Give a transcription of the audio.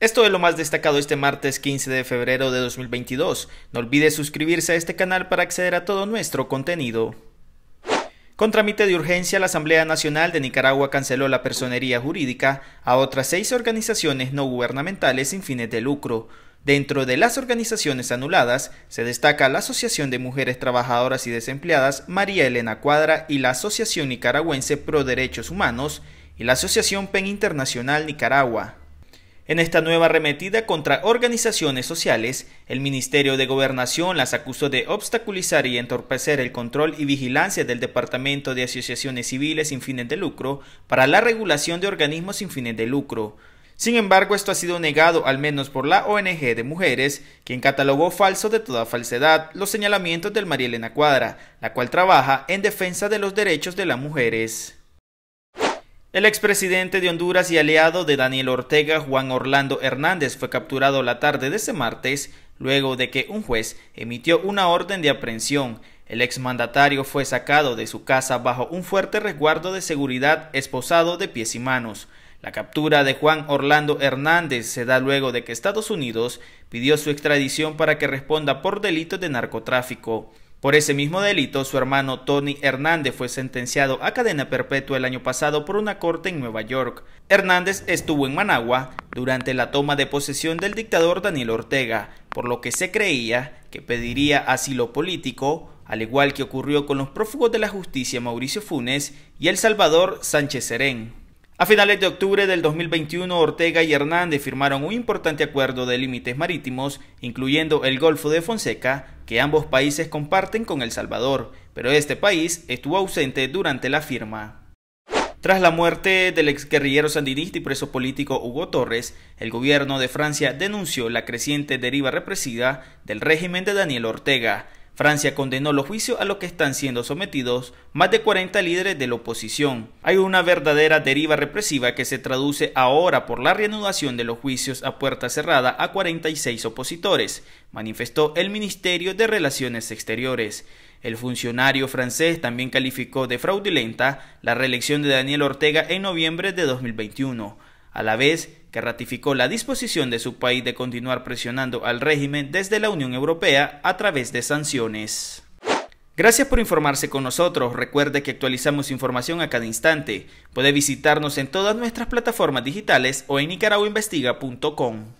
Esto es lo más destacado este martes 15 de febrero de 2022. No olvides suscribirse a este canal para acceder a todo nuestro contenido. Con trámite de urgencia, la Asamblea Nacional de Nicaragua canceló la personería jurídica a otras seis organizaciones no gubernamentales sin fines de lucro. Dentro de las organizaciones anuladas, se destaca la Asociación de Mujeres Trabajadoras y Desempleadas María Elena Cuadra y la Asociación Nicaragüense Pro Derechos Humanos y la Asociación PEN Internacional Nicaragua. En esta nueva arremetida contra organizaciones sociales, el Ministerio de Gobernación las acusó de obstaculizar y entorpecer el control y vigilancia del Departamento de Asociaciones Civiles sin fines de lucro para la regulación de organismos sin fines de lucro. Sin embargo, esto ha sido negado al menos por la ONG de mujeres, quien catalogó falso de toda falsedad los señalamientos del Marielena Elena Cuadra, la cual trabaja en defensa de los derechos de las mujeres. El expresidente de Honduras y aliado de Daniel Ortega, Juan Orlando Hernández, fue capturado la tarde de ese martes luego de que un juez emitió una orden de aprehensión. El exmandatario fue sacado de su casa bajo un fuerte resguardo de seguridad esposado de pies y manos. La captura de Juan Orlando Hernández se da luego de que Estados Unidos pidió su extradición para que responda por delito de narcotráfico. Por ese mismo delito, su hermano Tony Hernández fue sentenciado a cadena perpetua el año pasado por una corte en Nueva York. Hernández estuvo en Managua durante la toma de posesión del dictador Daniel Ortega, por lo que se creía que pediría asilo político, al igual que ocurrió con los prófugos de la justicia Mauricio Funes y El Salvador Sánchez Serén. A finales de octubre del 2021, Ortega y Hernández firmaron un importante acuerdo de límites marítimos, incluyendo el Golfo de Fonseca, que ambos países comparten con El Salvador, pero este país estuvo ausente durante la firma. Tras la muerte del exguerrillero sandinista y preso político Hugo Torres, el gobierno de Francia denunció la creciente deriva represiva del régimen de Daniel Ortega, Francia condenó los juicios a los que están siendo sometidos más de 40 líderes de la oposición. Hay una verdadera deriva represiva que se traduce ahora por la reanudación de los juicios a puerta cerrada a 46 opositores, manifestó el Ministerio de Relaciones Exteriores. El funcionario francés también calificó de fraudulenta la reelección de Daniel Ortega en noviembre de 2021. A la vez, que ratificó la disposición de su país de continuar presionando al régimen desde la Unión Europea a través de sanciones. Gracias por informarse con nosotros. Recuerde que actualizamos información a cada instante. Puede visitarnos en todas nuestras plataformas digitales o en nicaraguainvestiga.com.